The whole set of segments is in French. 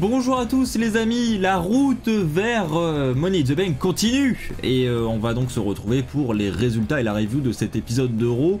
Bonjour à tous les amis, la route vers euh, Money the Bank continue et euh, on va donc se retrouver pour les résultats et la review de cet épisode d'Euro.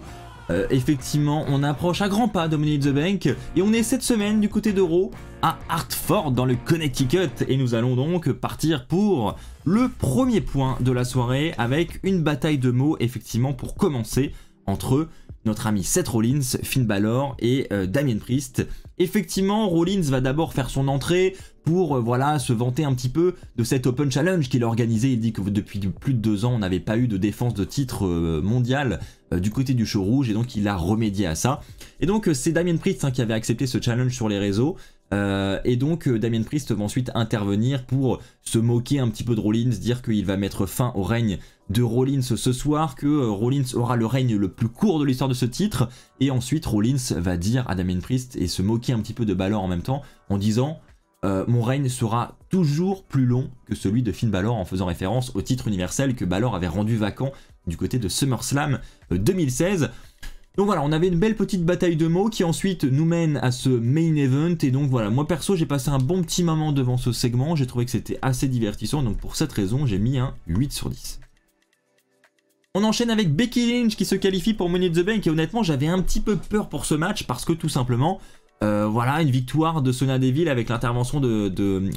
Euh, effectivement, on approche à grands pas de Money in the Bank et on est cette semaine du côté d'Euro à Hartford dans le Connecticut et nous allons donc partir pour le premier point de la soirée avec une bataille de mots effectivement pour commencer entre notre ami Seth Rollins, Finn Balor et euh, Damien Priest. Effectivement, Rollins va d'abord faire son entrée pour euh, voilà se vanter un petit peu de cet Open Challenge qu'il a organisé. Il dit que depuis plus de deux ans, on n'avait pas eu de défense de titre euh, mondial du côté du show rouge et donc il a remédié à ça. Et donc c'est Damien Priest hein, qui avait accepté ce challenge sur les réseaux. et donc Damien Priest va ensuite intervenir pour se moquer un petit peu de Rollins, dire qu'il va mettre fin au règne de Rollins ce soir que euh, Rollins aura le règne le plus court de l'histoire de ce titre et ensuite Rollins va dire à Damien Priest et se moquer un petit peu de Balor en même temps en disant euh, mon règne sera toujours plus long que celui de Finn Balor en faisant référence au titre universel que Balor avait rendu vacant du côté de SummerSlam 2016. Euh, donc voilà, on avait une belle petite bataille de mots qui ensuite nous mène à ce main event. Et donc voilà, moi perso, j'ai passé un bon petit moment devant ce segment. J'ai trouvé que c'était assez divertissant. Donc pour cette raison, j'ai mis un 8 sur 10. On enchaîne avec Becky Lynch qui se qualifie pour Money the Bank et honnêtement j'avais un petit peu peur pour ce match parce que tout simplement euh, voilà une victoire de Sona Deville avec l'intervention de,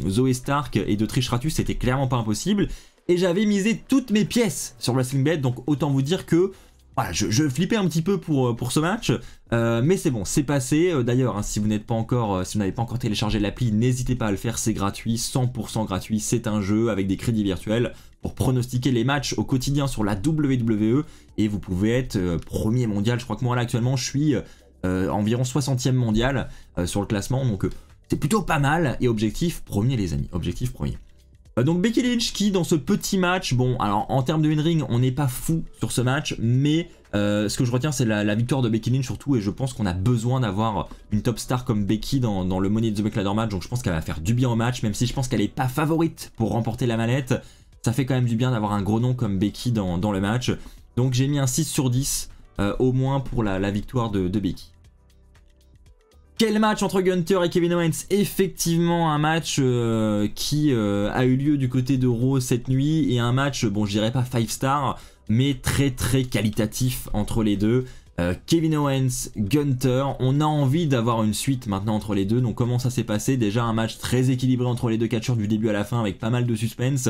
Zoe Stark et de Trish Stratus c'était clairement pas impossible et j'avais misé toutes mes pièces sur Wrestling Bet donc autant vous dire que voilà, je, flippais un petit peu pour, euh, pour ce match, euh, mais c'est bon, c'est passé. D'ailleurs, hein, si vous n'êtes pas encore, si vous n'avez pas encore téléchargé l'appli, n'hésitez pas à le faire, c'est gratuit, 100% gratuit, c'est un jeu avec des crédits virtuels pour pronostiquer les matchs au quotidien sur la WWE et vous pouvez être euh, premier mondial. Je crois que moi là actuellement je suis euh, environ 60e mondial euh, sur le classement donc c'est plutôt pas mal et objectif premier les amis, objectif premier. Donc Becky Lynch qui dans ce petit match, bon alors en termes de win ring on n'est pas fou sur ce match mais ce que je retiens c'est la, victoire de Becky Lynch surtout et je pense qu'on a besoin d'avoir une top star comme Becky dans, le Money in the Bank match donc je pense qu'elle va faire du bien au match même si je pense qu'elle n'est pas favorite pour remporter la manette ça fait quand même du bien d'avoir un gros nom comme Becky dans, le match. Donc j'ai mis un 6 sur 10 euh, au moins pour la, victoire de, Becky. Quel match entre Gunter et Kevin Owens Effectivement un match euh, qui euh, a eu lieu du côté de Raw cette nuit et un match, bon je dirais pas 5 stars, mais très très qualitatif entre les deux. Kevin Owens, Gunter, on a envie d'avoir une suite maintenant entre les deux, donc comment ça s'est passé Déjà un match très équilibré entre les deux catcheurs du début à la fin avec pas mal de suspense.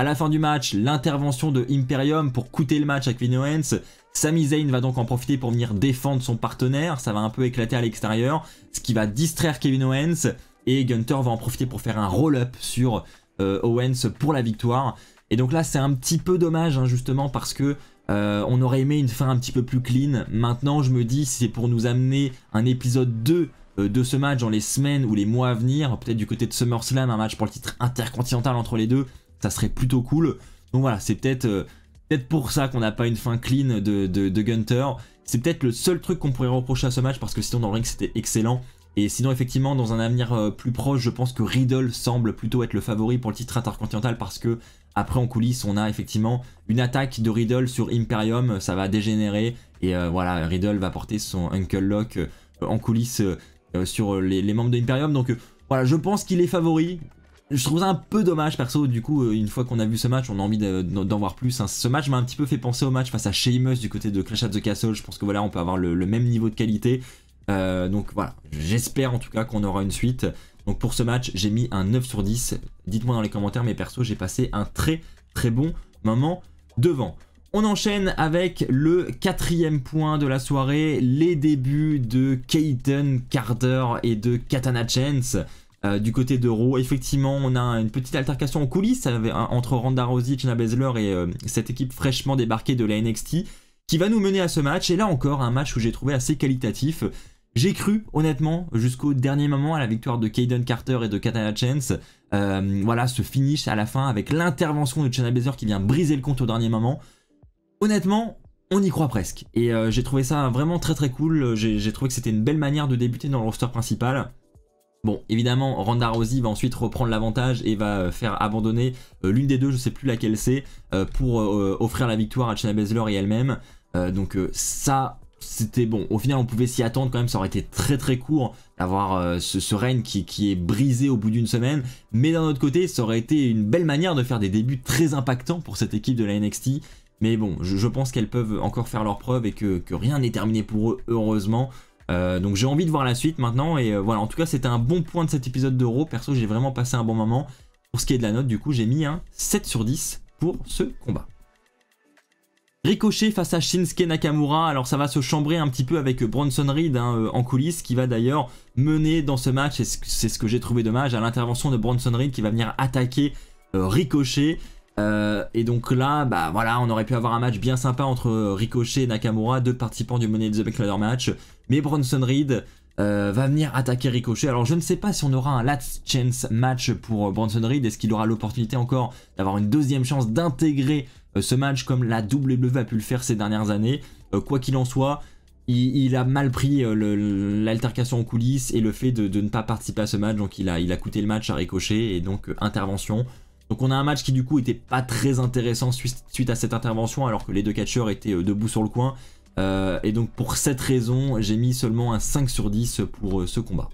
À la fin du match, l'intervention de Imperium pour coûter le match à Kevin Owens. Sami Zayn va donc en profiter pour venir défendre son partenaire, ça va un peu éclater à l'extérieur, ce qui va distraire Kevin Owens, et Gunter va en profiter pour faire un roll-up sur euh, Owens pour la victoire. Et donc là c'est un petit peu dommage hein, justement parce que euh, on aurait aimé une fin un petit peu plus clean. Maintenant je me dis si c'est pour nous amener un épisode 2 euh, de ce match dans les semaines ou les mois à venir, peut-être du côté de SummerSlam, un match pour le titre intercontinental entre les deux, ça serait plutôt cool. Donc voilà, c'est peut-être euh, peut-être pour ça qu'on n'a pas une fin clean de, de, Gunter. C'est peut-être le seul truc qu'on pourrait reprocher à ce match parce que sinon dans le ring c'était excellent. Et sinon effectivement dans un avenir euh, plus proche je pense que Riddle semble plutôt être le favori pour le titre intercontinental parce que après en coulisses on a effectivement une attaque de Riddle sur Imperium, ça va dégénérer et euh, voilà Riddle va porter son Uncle Lock en coulisses sur les, membres de Imperium donc voilà je pense qu'il est favori je trouve ça un peu dommage perso du coup euh, une fois qu'on a vu ce match on a envie d'en voir plus hein. ce match m'a un petit peu fait penser au match face à Sheamus du côté de Clash of the Castle je pense que voilà on peut avoir le, même niveau de qualité euh, donc voilà j'espère en tout cas qu'on aura une suite donc pour ce match j'ai mis un 9 sur 10 dites moi dans les commentaires mais perso j'ai passé un très très bon moment devant on enchaîne avec le quatrième point de la soirée, les débuts de Keaton Carter et de Katana Chance. Euh, du côté d'Euro. Effectivement, on a une petite altercation en coulisses entre Ronda Rousey, China Baszler et euh, cette équipe fraîchement débarquée de la NXT qui va nous mener à ce match. Et là encore, un match où j'ai trouvé assez qualitatif. J'ai cru, honnêtement, jusqu'au dernier moment à la victoire de Kayden Carter et de Katana Chance. Euh, voilà, ce finish à la fin avec l'intervention de Chana Baszler qui vient briser le compte au dernier moment. Honnêtement, on y croit presque. Et j'ai trouvé ça vraiment très très cool. J'ai trouvé que c'était une belle manière de débuter dans le roster principal. Bon, évidemment, Ronda Rousey va ensuite reprendre l'avantage et va euh, faire abandonner euh, l'une des deux, je ne sais plus laquelle c'est, euh, pour offrir la victoire à Chana Baszler et elle-même. donc ça, c'était bon. Au final, on pouvait s'y attendre quand même. Ça aurait été très très court d'avoir ce, ce règne qui, est brisé au bout d'une semaine. Mais d'un autre côté, ça aurait été une belle manière de faire des débuts très impactants pour cette équipe de la NXT. Mais bon, je, pense qu'elles peuvent encore faire leurs preuve et que, que rien n'est terminé pour eux, heureusement. Euh, donc j'ai envie de voir la suite maintenant. Et euh, voilà, en tout cas, c'était un bon point de cet épisode d'Euro. Perso, j'ai vraiment passé un bon moment. Pour ce qui est de la note, du coup, j'ai mis un 7 sur 10 pour ce combat. Ricochet face à Shinsuke Nakamura, alors ça va se chambrer un petit peu avec Bronson Reed hein, euh, en coulisses qui va d'ailleurs mener dans ce match, et c'est ce que j'ai trouvé dommage, à l'intervention de Bronson Reed qui va venir attaquer Ricochet. et donc là, bah voilà, on aurait pu avoir un match bien sympa entre Ricochet et Nakamura, deux participants du Money in the Bank Ladder match mais Bronson Reed euh, va venir attaquer Ricochet. Alors je ne sais pas si on aura un last chance match pour euh, Bronson Reed, est-ce qu'il aura l'opportunité encore d'avoir une deuxième chance d'intégrer euh, ce match comme la WWE a pu le faire ces dernières années. quoi qu'il en soit, il, a mal pris l'altercation en coulisses et le fait de, ne pas participer à ce match, donc il a, coûté le match à Ricochet et donc intervention. Donc on a un match qui du coup était pas très intéressant suite, suite à cette intervention alors que les deux catcheurs étaient debout sur le coin. Euh, et donc pour cette raison, j'ai mis seulement un 5 sur 10 pour euh, ce combat.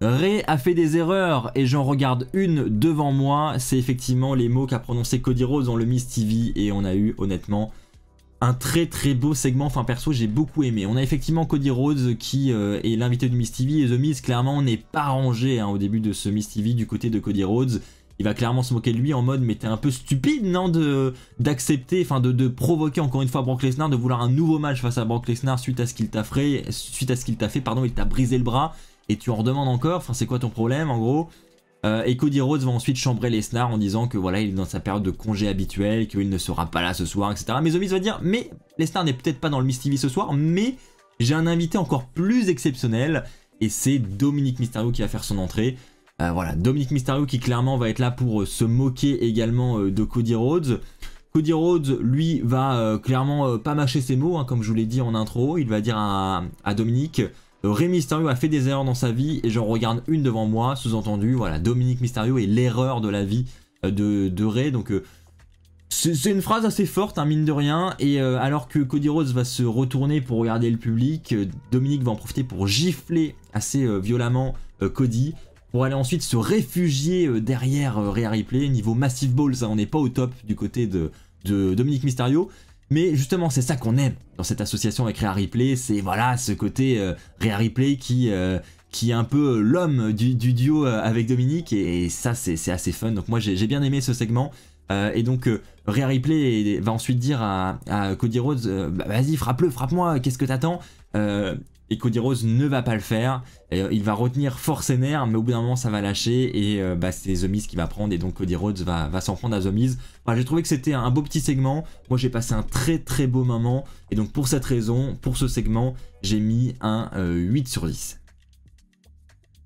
Ray a fait des erreurs et j'en regarde une devant moi. C'est effectivement les mots qu'a prononcé Cody Rhodes dans le Miss TV et on a eu honnêtement un très très beau segment. Enfin perso j'ai beaucoup aimé. On a effectivement Cody Rhodes qui euh, est l'invité du Miss TV et The Miz clairement n'est pas rangé hein, au début de ce Miss TV du côté de Cody Rhodes il va clairement se moquer de lui en mode mais t'es un peu stupide non de d'accepter enfin de, provoquer encore une fois Brock Lesnar de vouloir un nouveau match face à Brock Lesnar suite à ce qu'il t'a fait suite à ce qu'il t'a fait pardon il t'a brisé le bras et tu en redemandes encore enfin c'est quoi ton problème en gros euh, et Cody Rhodes va ensuite chambrer Lesnar en disant que voilà il est dans sa période de congé habituel, qu'il ne sera pas là ce soir etc mais Zomis va dire mais Lesnar n'est peut-être pas dans le Miss ce soir mais j'ai un invité encore plus exceptionnel et c'est Dominique Mysterio qui va faire son entrée euh, voilà, Dominique Mysterio qui clairement va être là pour euh, se moquer également euh, de Cody Rhodes. Cody Rhodes, lui, va clairement pas mâcher ses mots, hein, comme je vous l'ai dit en intro. Il va dire à, Dominique, Ray Mysterio a fait des erreurs dans sa vie et j'en regarde une devant moi, sous-entendu, voilà, Dominique Mysterio est l'erreur de la vie de, de Ray. Donc, c'est une phrase assez forte, hein, mine de rien. Et alors que Cody Rhodes va se retourner pour regarder le public, Dominique va en profiter pour gifler assez violemment Cody pour aller ensuite se réfugier euh, derrière euh, Réa Ripley, niveau Massive Balls, ça hein, on n'est pas au top du côté de, Dominique Mysterio, mais justement, c'est ça qu'on aime dans cette association avec Rhea Ripley, c'est voilà ce côté euh, Ripley qui, euh, qui est un peu l'homme du, duo avec Dominique, et, ça c'est assez fun. Donc moi j'ai bien aimé ce segment. et donc Rhea Ripley va ensuite dire à, Cody Rhodes, bah, vas-y frappe-le, frappe-moi, qu'est-ce que t'attends et Cody Rose ne va pas le faire. Euh, il va retenir force et nerfs, mais au bout d'un moment ça va lâcher et euh, bah, c'est The Miz qui va prendre et donc Cody Rhodes va, s'en prendre à The Miz. j'ai trouvé que c'était un beau petit segment. Moi j'ai passé un très très beau moment et donc pour cette raison, pour ce segment, j'ai mis un 8 euh, sur 10.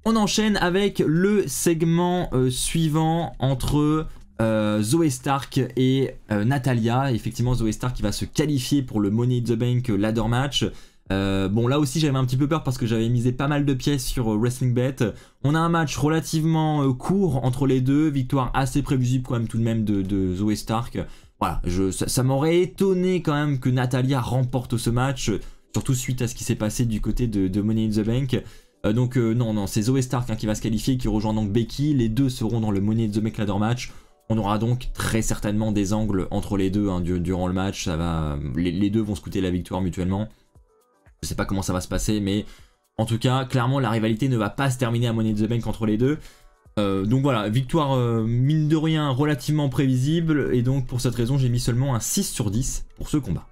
On enchaîne avec le segment suivant entre Zoe Zoé Stark et Natalia. Effectivement, Zoé Stark qui va se qualifier pour le Money in the Bank ladder match. Euh, bon, là aussi, j'avais un petit peu peur parce que j'avais misé pas mal de pièces sur euh, Wrestling Bet. On a un match relativement euh, court entre les deux, victoire assez prévisible quand même tout de même de, Zoé Stark. Voilà, ça, m'aurait étonné quand même que Natalia remporte ce match, surtout suite à ce qui s'est passé du côté de, Money in the Bank. donc non, non, c'est Zoé Stark hein, qui va se qualifier, qui rejoint donc Becky. Les deux seront dans le Money in the Bank Ladder Match. On aura donc très certainement des angles entre les deux hein, durant le match. Ça va, les, les deux vont se coûter la victoire mutuellement. Je sais pas comment ça va se passer, mais en tout cas, clairement, la rivalité ne va pas se terminer à Money in the Bank entre les deux. Euh, donc voilà, victoire euh, mine de rien relativement prévisible, et donc pour cette raison, j'ai mis seulement un 6 sur 10 pour ce combat.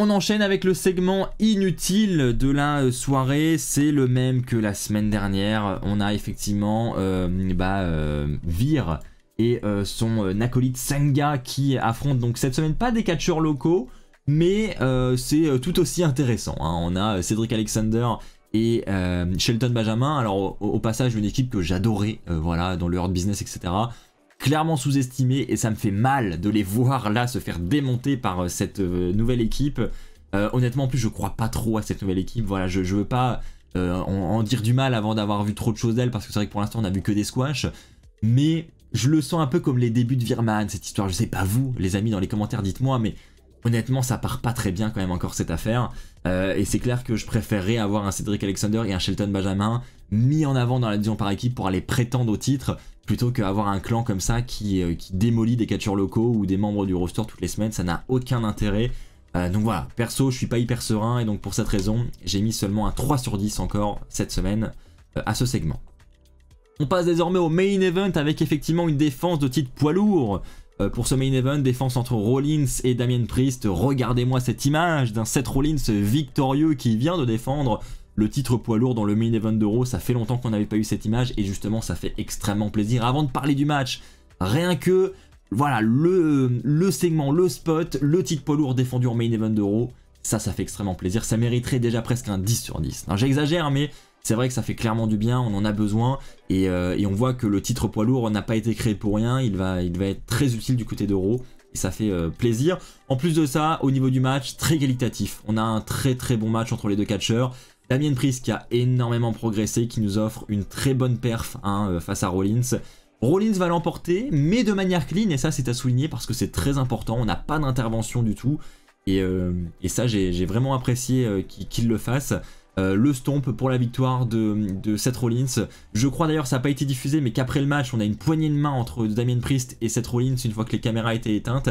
On enchaîne avec le segment inutile de la euh, soirée, c'est le même que la semaine dernière, on a effectivement euh, bah, Vir et son acolyte Sangha qui affrontent donc cette semaine pas des catcheurs locaux, mais euh, c'est euh, tout aussi intéressant. Hein. On a euh, Cédric Alexander et Shelton Benjamin. Alors au, passage, une équipe que j'adorais, voilà, dans le hard business, etc. Clairement sous-estimée et ça me fait mal de les voir là se faire démonter par cette nouvelle équipe. honnêtement, en plus, je crois pas trop à cette nouvelle équipe. Voilà, je, ne veux pas en, dire du mal avant d'avoir vu trop de choses d'elle parce que c'est vrai que pour l'instant, on a vu que des squash. Mais je le sens un peu comme les débuts de Virman, cette histoire. Je sais pas vous, les amis, dans les commentaires, dites-moi, mais honnêtement, ça part pas très bien quand même encore cette affaire. Euh, et c'est clair que je préférerais avoir un Cédric Alexander et un Shelton Benjamin mis en avant dans la division par équipe pour aller prétendre au titre plutôt qu'avoir un clan comme ça qui, euh, qui démolit des catcheurs locaux ou des membres du roster toutes les semaines. Ça n'a aucun intérêt. Euh, donc voilà, perso, je suis pas hyper serein et donc pour cette raison, j'ai mis seulement un 3 sur 10 encore cette semaine à ce segment. On passe désormais au main event avec effectivement une défense de titre poids lourd euh, pour ce main event, défense entre Rollins et Damien Priest. Regardez-moi cette image d'un Seth Rollins victorieux qui vient de défendre le titre poids lourd dans le main event d'Euro. Ça fait longtemps qu'on n'avait pas eu cette image et justement ça fait extrêmement plaisir. Avant de parler du match, rien que voilà le, le segment, le spot, le titre poids lourd défendu en main event d'Euro. Ça, ça fait extrêmement plaisir. Ça mériterait déjà presque un 10 sur 10. J'exagère, mais c'est vrai que ça fait clairement du bien, on en a besoin, euh, et, on voit que le titre poids lourd n'a pas été créé pour rien, il va, il va être très utile du côté d'Euro, et ça fait euh, plaisir. En plus de ça, au niveau du match, très qualitatif, on a un très très bon match entre les deux catcheurs, Damien Price qui a énormément progressé, qui nous offre une très bonne perf hein, euh, face à Rollins, Rollins va l'emporter, mais de manière clean, et ça c'est à souligner parce que c'est très important, on n'a pas d'intervention du tout, et, ça j'ai vraiment apprécié qu'il le fasse. Euh, le stomp pour la victoire de, de Seth Rollins. Je crois d'ailleurs ça n'a pas été diffusé mais qu'après le match on a une poignée de main entre Damien Priest et Seth Rollins une fois que les caméras étaient éteintes.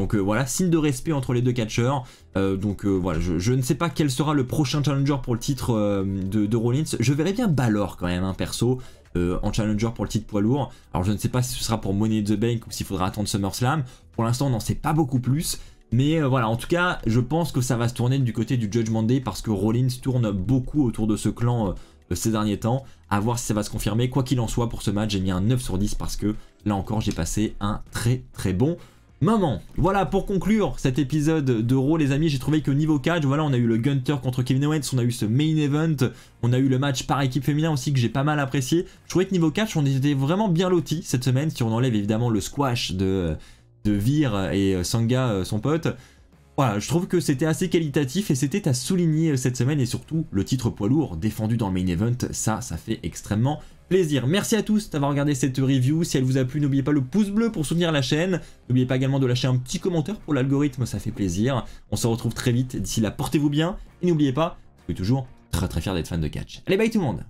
Donc euh, voilà, signe de respect entre les deux catcheurs. Euh, donc voilà, je, ne sais pas quel sera le prochain challenger pour le titre de, Rollins. Je verrais bien Balor quand même, un hein, perso, en challenger pour le titre poids lourd. Alors je ne sais pas si ce sera pour Money in the Bank ou s'il faudra attendre SummerSlam. Pour l'instant, on n'en sait pas beaucoup plus. Mais euh, voilà, en tout cas, je pense que ça va se tourner du côté du Judgment Day parce que Rollins tourne beaucoup autour de ce clan euh, ces derniers temps. À voir si ça va se confirmer. Quoi qu'il en soit, pour ce match, j'ai mis un 9 sur 10 parce que là encore, j'ai passé un très très bon moment. voilà pour conclure cet épisode de Raw les amis, j'ai trouvé que niveau 4, voilà on a eu le Gunter contre Kevin Owens, on a eu ce main event, on a eu le match par équipe féminin aussi que j'ai pas mal apprécié. Je trouvais que niveau 4, on était vraiment bien lotis cette semaine si on enlève évidemment le squash de, euh, de Vir et euh, Sangha, euh, son pote. Voilà, je trouve que c'était assez qualitatif et c'était à souligner euh, cette semaine et surtout le titre poids lourd défendu dans main event, ça, ça fait extrêmement plaisir. Merci à tous d'avoir regardé cette review. Si elle vous a plu, n'oubliez pas le pouce bleu pour soutenir la chaîne. N'oubliez pas également de lâcher un petit commentaire pour l'algorithme, ça fait plaisir. On se retrouve très vite. D'ici là, portez-vous bien et n'oubliez pas, je suis toujours très très fier d'être fan de catch. Allez, bye tout le monde